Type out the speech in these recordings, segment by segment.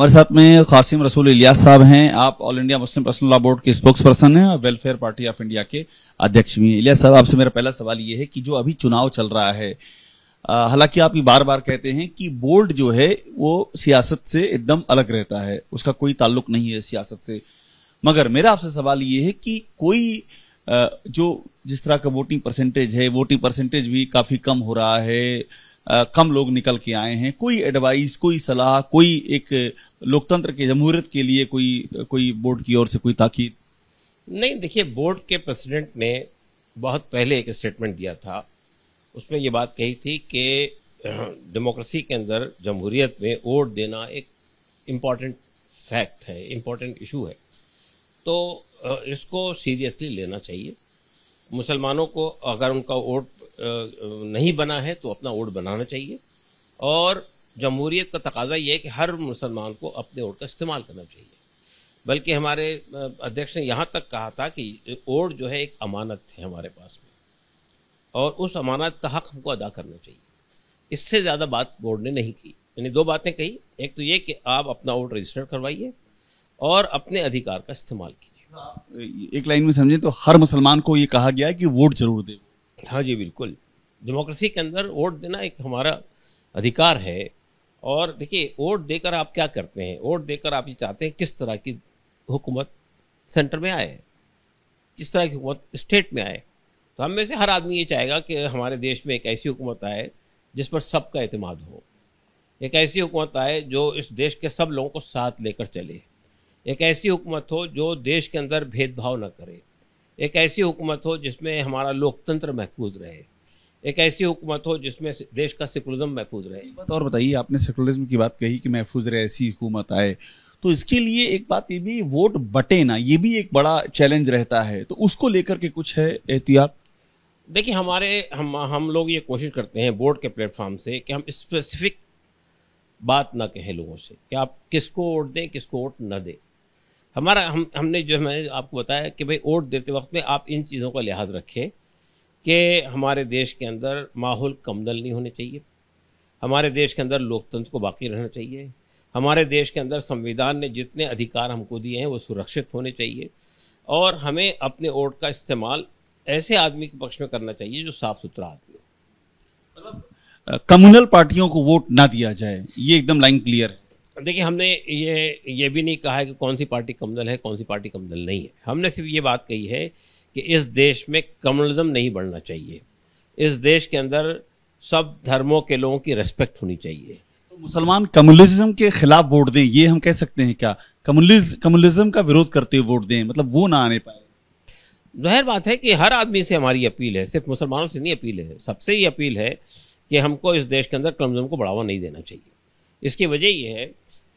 हमारे साथ में कासिम रसूल इलियास साहब हैं आप All India Muslim Personal Law Board के स्पोक्स पर्सन है और वेलफेयर पार्टी ऑफ इंडिया के अध्यक्ष भी हैं इलियास साहब आपसे मेरा पहला सवाल ये है कि जो अभी चुनाव चल रहा है हालांकि आप ये बार बार कहते हैं कि बोर्ड जो है वो सियासत से एकदम अलग रहता है उसका कोई ताल्लुक नहीं है सियासत से मगर मेरा आपसे सवाल ये है कि कोई जो जिस तरह का वोटिंग परसेंटेज है वोटिंग परसेंटेज भी काफी कम हो रहा है आ, कम लोग निकल के आए हैं कोई एडवाइस कोई सलाह कोई एक लोकतंत्र के जमहूरियत के लिए कोई कोई बोर्ड की ओर से कोई ताकीद नहीं देखिए बोर्ड के प्रेसिडेंट ने बहुत पहले एक स्टेटमेंट दिया था उसमें ये बात कही थी कि डेमोक्रेसी के अंदर जमहूरियत में वोट देना एक इम्पॉर्टेंट फैक्ट है इम्पॉर्टेंट इशू है तो इसको सीरियसली लेना चाहिए मुसलमानों को अगर उनका वोट नहीं बना है तो अपना वोट बनाना चाहिए और जमहूरीत का तकाजा यह है कि हर मुसलमान को अपने वोट का इस्तेमाल करना चाहिए बल्कि हमारे अध्यक्ष ने यहाँ तक कहा था कि वोट जो है एक अमानत है हमारे पास में और उस अमानत का हक हमको अदा करना चाहिए इससे ज़्यादा बात बोर्ड ने नहीं की यानी दो बातें कही एक तो ये कि आप अपना वोट रजिस्टर करवाइए और अपने अधिकार का इस्तेमाल कीजिए एक लाइन में समझे तो हर मुसलमान को ये कहा गया है कि वोट जरूर दे हाँ जी बिल्कुल डेमोक्रेसी के अंदर वोट देना एक हमारा अधिकार है और देखिए वोट देकर आप क्या करते हैं वोट देकर आप ये चाहते हैं किस तरह की हुकूमत सेंटर में आए किस तरह की हुकूमत स्टेट में आए तो हम में से हर आदमी ये चाहेगा कि हमारे देश में एक ऐसी हुकूमत आए जिस पर सबका अतमाद हो एक ऐसी हुकूमत आए जो इस देश के सब लोगों को साथ लेकर चले एक ऐसी हुकूमत हो जो देश के अंदर भेदभाव न करे एक ऐसी हुकूमत हो जिसमें हमारा लोकतंत्र महफूज रहे एक ऐसी हुकूमत हो जिसमें देश का सेकुलरिज्म महफूज रहे बात और बताइए आपने सेकुलरिज्म की बात कही कि महफूज रहे ऐसी हुकूमत आए तो इसके लिए एक बात ये भी वोट बटे ना ये भी एक बड़ा चैलेंज रहता है तो उसको लेकर के कुछ है एहतियात देखिए हमारे हम हम लोग ये कोशिश करते हैं बोर्ड के प्लेटफॉर्म से कि हम स्पेसिफिक बात ना कहें लोगों से कि आप किसको वोट दें किसको वोट ना दें हमारा हम हमने जो मैंने आपको बताया कि भाई वोट देते वक्त में आप इन चीज़ों का लिहाज रखें कि हमारे देश के अंदर माहौल कमदल नहीं होने चाहिए हमारे देश के अंदर लोकतंत्र को बाकी रहना चाहिए हमारे देश के अंदर संविधान ने जितने अधिकार हमको दिए हैं वो सुरक्षित होने चाहिए और हमें अपने वोट का इस्तेमाल ऐसे आदमी के पक्ष में करना चाहिए जो साफ सुथरा आदमी हो मतलब कम्युनल पार्टियों को वोट ना दिया जाए ये एकदम लाइन क्लियर है देखिए हमने ये ये भी नहीं कहा है कि कौन सी पार्टी कमजल है कौन सी पार्टी कमजल नहीं है हमने सिर्फ ये बात कही है कि इस देश में कम्युनलिज्म नहीं बढ़ना चाहिए इस देश के अंदर सब धर्मों के लोगों की रेस्पेक्ट होनी चाहिए तो मुसलमान कम्युनिज्म के खिलाफ वोट दें ये हम कह सकते हैं क्या कम्युनिज्म का विरोध करते हुए वोट दें मतलब वो ना आने पाए जहर बात है कि हर आदमी से हमारी अपील है सिर्फ मुसलमानों से नहीं अपील है सबसे ये अपील है कि हमको इस देश के अंदर कम्युनिज्म को बढ़ावा नहीं देना चाहिए इसकी वजह यह है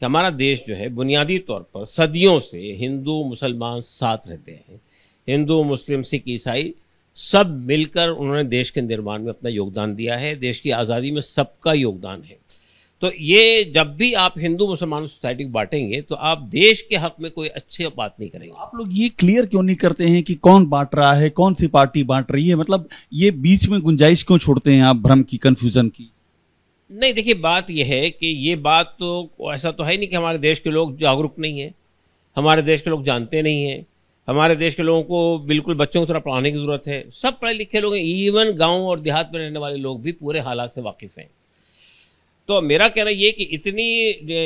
कि हमारा देश जो है बुनियादी तौर पर सदियों से हिंदू मुसलमान साथ रहते हैं हिंदू मुस्लिम सिख ईसाई सब मिलकर उन्होंने देश के निर्माण में अपना योगदान दिया है देश की आज़ादी में सबका योगदान है तो ये जब भी आप हिंदू मुसलमान सोसाइटी को बांटेंगे तो आप देश के हक में कोई अच्छी बात नहीं करेंगे आप लोग ये क्लियर क्यों नहीं करते हैं कि कौन बांट रहा है कौन सी पार्टी बांट रही है मतलब ये बीच में गुंजाइश क्यों छोड़ते हैं आप भ्रम की कन्फ्यूजन की नहीं देखिए बात यह है कि ये बात तो ऐसा तो है नहीं कि हमारे देश के लोग जागरूक नहीं है हमारे देश के लोग जानते नहीं हैं हमारे देश के लोगों को बिल्कुल बच्चों को थोड़ा पढ़ाने की ज़रूरत है सब पढ़े लिखे लोग हैं इवन गांव और देहात में रहने वाले लोग भी पूरे हालात से वाकिफ़ हैं तो मेरा कहना ये कि इतनी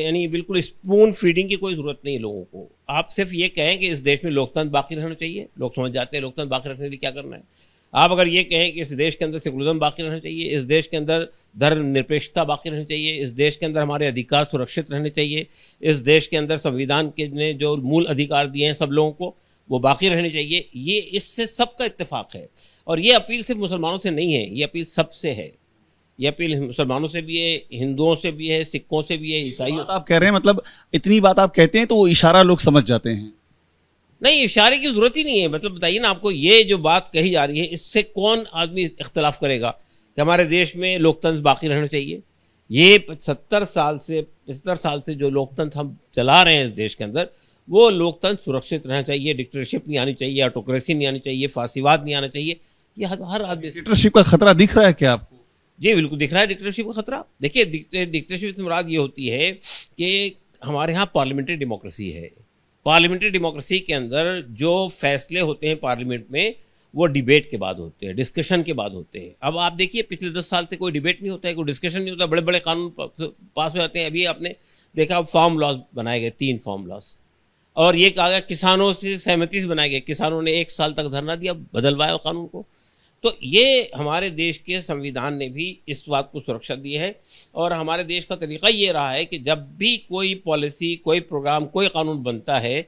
यानी बिल्कुल स्पून फीडिंग की कोई ज़रूरत नहीं है लोगों को आप सिर्फ ये कहें कि इस देश में लोकतंत्र बाकी रहना चाहिए लोग समझ जाते हैं लोकतंत्र बाकी रखने के लिए क्या करना है आप अगर ये कहें कि इस देश के अंदर सेकुलरिज्म बाकी रहना चाहिए इस देश के अंदर धर्म निरपेक्षता बाकी रहनी चाहिए इस देश के अंदर हमारे अधिकार सुरक्षित रहने चाहिए इस देश के अंदर संविधान के ने जो मूल अधिकार दिए हैं सब लोगों को वो बाकी रहने चाहिए ये इससे सबका इतफाक है और ये अपील सिर्फ मुसलमानों से नहीं है ये अपील सबसे है ये अपील मुसलमानों से भी है हिंदुओं से भी है सिखों से भी है ईसाइयों आप कह रहे हैं मतलब इतनी बात आप कहते हैं तो वो इशारा लोग समझ जाते हैं नहीं इशारे की ज़रूरत ही नहीं है मतलब बताइए ना आपको ये जो बात कही जा रही है इससे कौन आदमी इख्तलाफ करेगा कि हमारे देश में लोकतंत्र बाकी रहना चाहिए ये सत्तर साल से पचहत्तर साल से जो लोकतंत्र हम चला रहे हैं इस देश के अंदर वो लोकतंत्र सुरक्षित रहना चाहिए डिक्टेटरशिप नहीं आनी चाहिए ऑटोक्रेसी नहीं आनी चाहिए फांसीवाद नहीं आना चाहिए ये हर आदमी डिक्टेटरशिप का खतरा दिख रहा है क्या आपको जी बिल्कुल दिख रहा है डिक्टेटरशिप का खतरा देखिए डिक्टेटरशिप से मुराद ये होती है कि हमारे यहाँ पार्लियामेंट्री डेमोक्रेसी है पार्लियामेंट्री डेमोक्रेसी के अंदर जो फैसले होते हैं पार्लियामेंट में वो डिबेट के बाद होते हैं डिस्कशन के बाद होते हैं अब आप देखिए पिछले दस साल से कोई डिबेट नहीं होता है कोई डिस्कशन नहीं होता बड़े बड़े कानून पास हो जाते हैं अभी आपने देखा अब फॉर्म लॉस बनाए गए तीन फॉर्म लॉज और ये कहा गया किसानों से सहमति से बनाए गए किसानों ने एक साल तक धरना दिया बदलवाया कानून को तो ये हमारे देश के संविधान ने भी इस बात को सुरक्षा दी है और हमारे देश का तरीका ये रहा है कि जब भी कोई पॉलिसी कोई प्रोग्राम कोई कानून बनता है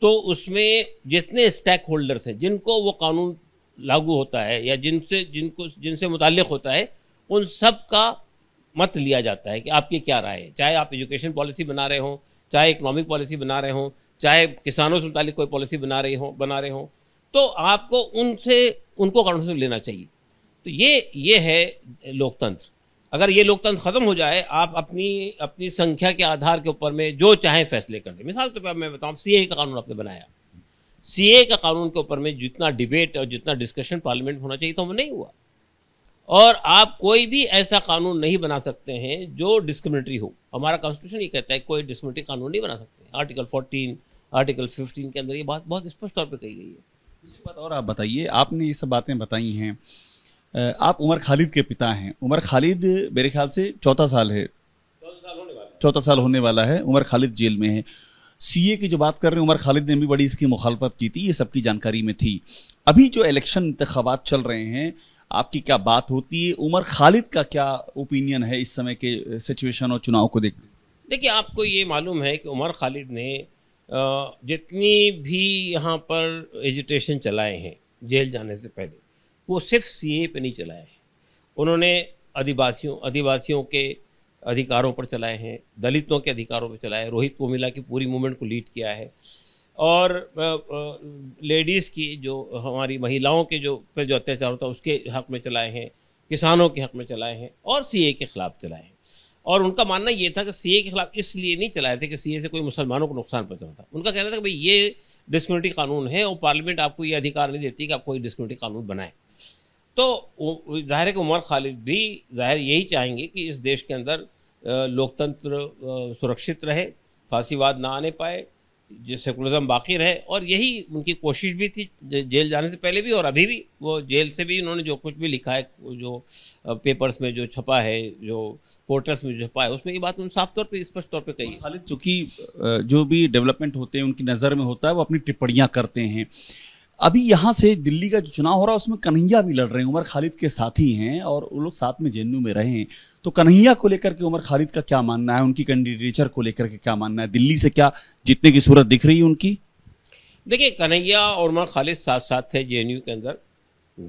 तो उसमें जितने स्टेक होल्डर्स हैं जिनको वो कानून लागू होता है या जिनसे जिनको जिनसे मुतल होता है उन सब का मत लिया जाता है कि आपकी क्या राय है चाहे आप एजुकेशन पॉलिसी बना रहे हों चाहे इकोनॉमिक पॉलिसी बना रहे हों चाहे किसानों से मुतालिक कोई पॉलिसी बना रही हो बना रहे हों तो आपको उनसे उनको कानून से लेना चाहिए तो ये ये है लोकतंत्र अगर ये लोकतंत्र ख़त्म हो जाए आप अपनी अपनी संख्या के आधार के ऊपर में जो चाहे फैसले कर दें मिसाल के तौर पर मैं बताऊँ सी का कानून आपने बनाया सी का कानून के ऊपर में जितना डिबेट और जितना डिस्कशन पार्लियामेंट होना चाहिए तो वो नहीं हुआ और आप कोई भी ऐसा कानून नहीं बना सकते हैं जो डिस्क्रिमिनेटरी हो हमारा कॉन्स्टिट्यूशन ये कहता है कोई डिस्क्रिमिनेटरी कानून नहीं बना सकते आर्टिकल फोर्टीन आर्टिकल फिफ्टीन के अंदर ये बात बहुत स्पष्ट तौर पर कही गई है बात और आप बताइए आपने ये सब बातें बताई हैं आप उमर खालिद के पिता हैं उमर खालिद मेरे ख्याल से चौथा साल है चौथा साल होने वाला है उमर खालिद जेल में है सीए की जो बात कर रहे हैं उमर खालिद ने भी बड़ी इसकी मुखालफत की थी ये सबकी जानकारी में थी अभी जो इलेक्शन इंतबात चल रहे हैं आपकी क्या बात होती है उमर खालिद का क्या ओपिनियन है इस समय के सिचुएशन और चुनाव को देख देखिए आपको ये मालूम है कि उमर खालिद ने जितनी भी यहाँ पर एजुटेशन चलाए हैं जेल जाने से पहले वो सिर्फ सीए पे नहीं चलाए हैं उन्होंने आदिवासियों आदिवासियों के अधिकारों पर चलाए हैं दलितों के अधिकारों पर चलाए हैं रोहित कोमिला की पूरी मूवमेंट को लीड किया है और लेडीज़ की जो हमारी महिलाओं के जो पे जो अत्याचार होता है उसके हक में चलाए हैं किसानों के हक में चलाए हैं और सीए के खिलाफ चलाए हैं और उनका मानना ये था कि सीए के खिलाफ इसलिए नहीं चलाए थे कि सीए से कोई मुसलमानों को नुकसान पहुंचा था उनका कहना था कि भाई ये डिस्क्रिमिनिटी कानून है और पार्लियामेंट आपको ये अधिकार नहीं देती कि आप कोई डिस्क्रिमिनिटी कानून बनाए तो जाहिर है कि उमर खालिद भी जाहिर यही चाहेंगे कि इस देश के अंदर लोकतंत्र सुरक्षित रहे फांसीवाद ना आने पाए जो सेकुलरिज्म बाकी रहे और यही उनकी कोशिश भी थी जेल जाने से पहले भी और अभी भी वो जेल से भी उन्होंने जो कुछ भी लिखा है जो पेपर्स में जो छपा है जो पोर्टल्स में जो छपा है उसमें ये बात उन्होंने साफ तौर पे स्पष्ट तौर पे कही खालिद चूँकि जो भी डेवलपमेंट होते हैं उनकी नज़र में होता है वो अपनी टिप्पणियाँ करते हैं अभी यहाँ से दिल्ली का जो चुनाव हो रहा है उसमें कन्हैया भी लड़ रहे हैं उमर खालिद के साथ ही हैं और वो लोग साथ में जेनू में रहे हैं तो कन्हैया को लेकर के उमर खालिद का क्या मानना है उनकी कैंडिडेचर को लेकर के क्या मानना है दिल्ली से क्या जीतने की सूरत दिख रही है उनकी देखिए कन्हैया और उमर खालिद साथ साथ थे जे के अंदर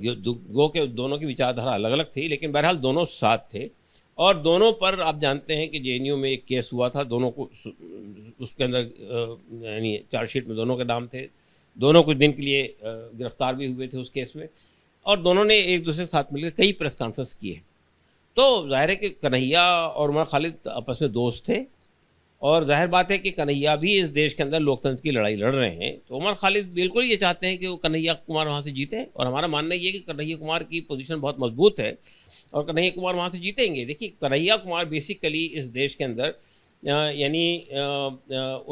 जो के दोनों की विचारधारा अलग अलग थी लेकिन बहरहाल दोनों साथ थे और दोनों पर आप जानते हैं कि जे में एक केस हुआ था दोनों को उसके अंदर यानी चार्जशीट में दोनों के नाम थे दोनों कुछ दिन के लिए गिरफ्तार भी हुए थे उस केस में और दोनों ने एक दूसरे के साथ मिलकर कई प्रेस कॉन्फ्रेंस किए तो ज़ाहिर है कि कन्हैया और उमर खालिद आपस में दोस्त थे और जाहिर बात है कि कन्हैया भी इस देश के अंदर लोकतंत्र की लड़ाई लड़ रहे हैं तो उमर खालिद बिल्कुल ये चाहते हैं कि वो कन्हैया कुमार वहाँ से जीते और हमारा मानना ये कि कन्हैया कुमार की पोजीशन बहुत मजबूत है और कन्हैया कुमार वहाँ से जीतेंगे देखिए कन्हैया कुमार बेसिकली इस देश के अंदर यानी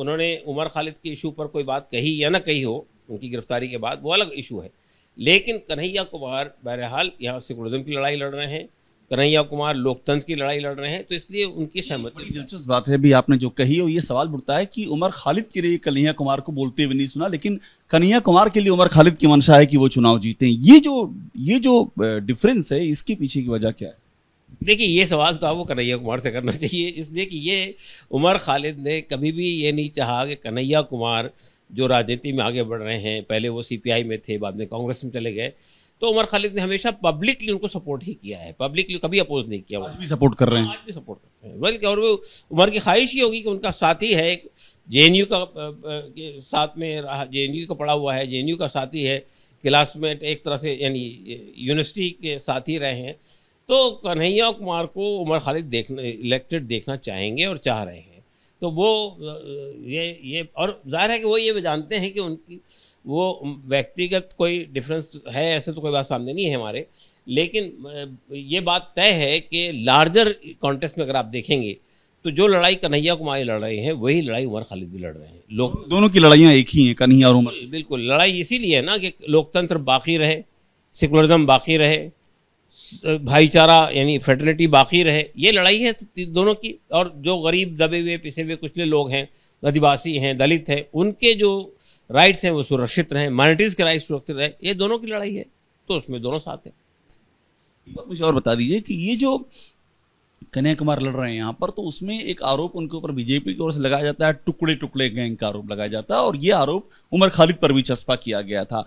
उन्होंने उमर खालिद के इशू पर कोई बात कही या ना कही हो उनकी गिरफ्तारी के बाद वो अलग इशू है लेकिन कन्हैया कुमार बहरहाल यहाँ सिकुलज़म की लड़ाई लड़ रहे हैं कन्हैया कुमार लोकतंत्र की लड़ाई लड़ रहे हैं तो इसलिए उनकी सहमति दिलचस्प बात है भी आपने जो कही और ये सवाल उठता है कि उमर खालिद के लिए कन्हैया कुमार को बोलते हुए नहीं सुना लेकिन कन्हैया कुमार के लिए उमर खालिद की मंशा है कि वो चुनाव जीते ये जो ये जो डिफरेंस है इसके पीछे की वजह क्या है देखिए ये सवाल तो आपको कन्हैया कुमार से करना चाहिए इसलिए कि ये उमर खालिद ने कभी भी ये नहीं चाहा कि कन्हैया कुमार जो राजनीति में आगे बढ़ रहे हैं पहले वो सीपीआई में थे बाद में कांग्रेस में चले गए तो उमर खालिद ने हमेशा पब्लिकली उनको सपोर्ट ही किया है पब्लिकली कभी अपोज नहीं किया आज भी सपोर्ट कर रहे हैं आज भी सपोर्ट कर रहे हैं बल्कि और वो उमर की ख्वाहिश ही होगी कि उनका साथी है एन जे का साथ में रहा जे का पड़ा हुआ है जे का साथी है क्लासमेट एक तरह से यानी यूनिवर्सिटी के साथी रहे हैं तो कन्हैया कुमार को उमर खालिद देखने इलेक्टेड देखना चाहेंगे और चाह रहे हैं तो वो ये ये और जाहिर है कि वो ये जानते हैं कि उनकी वो व्यक्तिगत कोई डिफरेंस है ऐसे तो कोई बात सामने नहीं है हमारे लेकिन ये बात तय है कि लार्जर कॉन्टेस्ट में अगर आप देखेंगे तो जो लड़ाई कन्हैया कुमारी लड़ रहे हैं वही लड़ाई उमर खालिद भी लड़ रहे हैं लोग दोनों की लड़ाइयाँ एक ही हैं कन्हैया और उमर बिल्कुल लड़ाई इसीलिए है ना कि लोकतंत्र बाकी रहे सेकुलरिज्म बाकी रहे भाईचारा यानी फेटर्निटी बाकी रहे ये लड़ाई है दोनों की और जो गरीब दबे हुए पिसे हुए कुछले लोग हैं आदिवासी हैं दलित हैं उनके जो राइट्स हैं वो सुरक्षित रहें माइनॉरिटीज़ के राइट्स सुरक्षित रहें ये दोनों की लड़ाई है तो उसमें दोनों साथ हैं मुझे और बता दीजिए कि ये जो कन्या कुमार लड़ रहे हैं यहाँ पर तो उसमें एक आरोप उनके ऊपर बीजेपी की ओर से लगाया जाता है टुकड़े टुकड़े गैंग का आरोप लगाया जाता है और ये आरोप उमर खालिद पर भी चस्पा किया गया था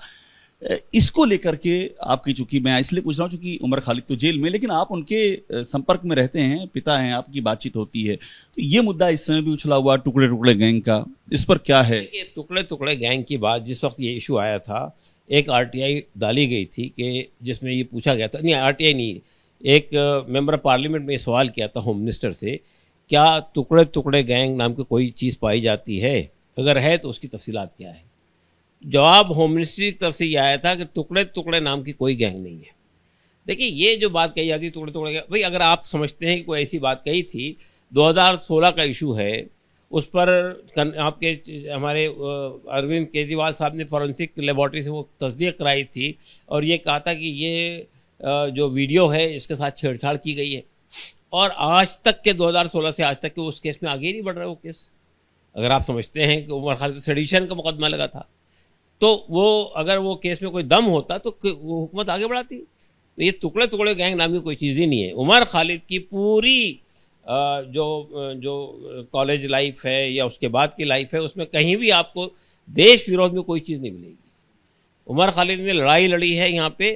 इसको लेकर के आपकी चूंकि मैं इसलिए पूछ रहा हूँ चूंकि उमर खालिद तो जेल में लेकिन आप उनके संपर्क में रहते हैं पिता हैं आपकी बातचीत होती है तो ये मुद्दा इस समय भी उछला हुआ टुकड़े टुकड़े गैंग का इस पर क्या है ये टुकड़े टुकड़े गैंग की बात जिस वक्त ये इशू आया था एक आर डाली गई थी कि जिसमें ये पूछा गया था नहीं आर नहीं एक मेम्बर पार्लियामेंट में सवाल किया था होम मिनिस्टर से क्या टुकड़े टुकड़े गैंग नाम की कोई चीज़ पाई जाती है अगर है तो उसकी तफसीलात क्या है जवाब होम मिनिस्ट्री की तरफ से ये आया था कि टुकड़े टुकड़े नाम की कोई गैंग नहीं है देखिए ये जो बात कही जाती है टुकड़े टुकड़े भाई अगर आप समझते हैं कि कोई ऐसी बात कही थी 2016 का इशू है उस पर आपके हमारे अरविंद केजरीवाल साहब ने फॉरेंसिक लेबॉर्ट्री से वो तस्दीक कराई थी और ये कहा था कि ये जो वीडियो है इसके साथ छेड़छाड़ की गई है और आज तक के 2016 से आज तक के उस केस में आगे नहीं बढ़ रहा वो केस अगर आप समझते हैं कि उमर खालिद सेडिशन का मुकदमा लगा था तो वो अगर वो केस में कोई दम होता तो वो हुकूमत आगे बढ़ाती तो ये टुकड़े टुकड़े गैंग नाम की कोई चीज़ ही नहीं है उमर खालिद की पूरी जो जो कॉलेज लाइफ है या उसके बाद की लाइफ है उसमें कहीं भी आपको देश विरोध में कोई चीज़ नहीं मिलेगी उमर खालिद ने लड़ाई लड़ी है यहाँ पे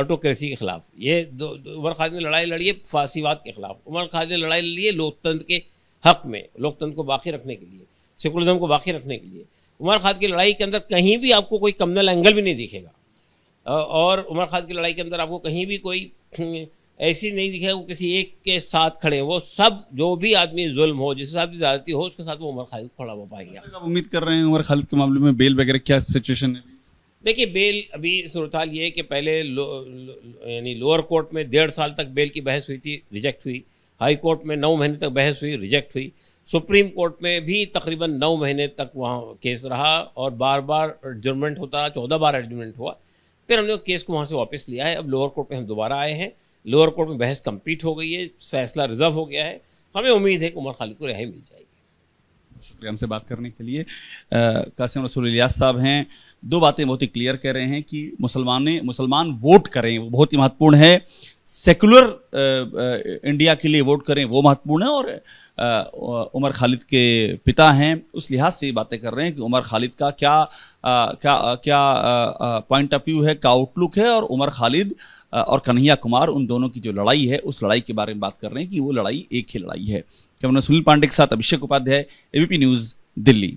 ऑटोक्रेसी के खिलाफ ये दो, दो, उमर खालिद ने लड़ाई लड़ी है फांसीवाद के खिलाफ उमर खालिद ने लड़ाई लड़ी है लोकतंत्र के हक में लोकतंत्र को बाकी रखने के लिए सेकुलरिज्म को बाकी रखने के लिए उमर खाद की लड़ाई के अंदर कहीं भी आपको कोई कमनल एंगल भी नहीं दिखेगा और उमर खाद की लड़ाई के अंदर आपको कहीं भी कोई हम्म, ऐसी नहीं दिखेगा वो किसी एक के साथ खड़े वो सब जो भी आदमी जुल्म हो जिस साथ भी ज्यादती हो उसके साथ वो उमर खालिद खड़ा हो पाएंगे आप उम्मीद कर रहे हैं उमर खालिद के मामले में बेल वगैरह क्या सिचुएशन है देखिए बेल अभी सूरत ये है कि पहले लो, लो, यानी लोअर कोर्ट में डेढ़ साल तक बेल की बहस हुई थी रिजेक्ट हुई हाई कोर्ट में नौ महीने तक बहस हुई रिजेक्ट हुई सुप्रीम कोर्ट में भी तकरीबन नौ महीने तक वहाँ केस रहा और बार बार एडजमेंट होता रहा चौदह बार एडजमेंट हुआ फिर हमने केस को वहाँ से वापस लिया है अब लोअर कोर्ट में हम दोबारा आए हैं लोअर कोर्ट में बहस कंप्लीट हो गई है फैसला रिजर्व हो गया है हमें उम्मीद है कि उमर खालिद को रिहाई मिल जाएगी शुक्रिया हमसे बात करने के लिए कासिम रसूल इलियास साहब हैं दो बातें बहुत ही क्लियर कह रहे हैं कि मुसलमान मुसलमान वोट करें वो बहुत ही महत्वपूर्ण है सेकुलर इंडिया के लिए वोट करें वो महत्वपूर्ण है और उमर खालिद के पिता हैं उस लिहाज से बातें कर रहे हैं कि उमर खालिद का क्या आ, क्या आ, क्या पॉइंट ऑफ व्यू है क्या आउटलुक है और उमर खालिद और कन्हैया कुमार उन दोनों की जो लड़ाई है उस लड़ाई के बारे में बात कर रहे हैं कि वो लड़ाई एक ही लड़ाई है कैमरा सुनील पांडे के साथ अभिषेक उपाध्याय एबीपी न्यूज दिल्ली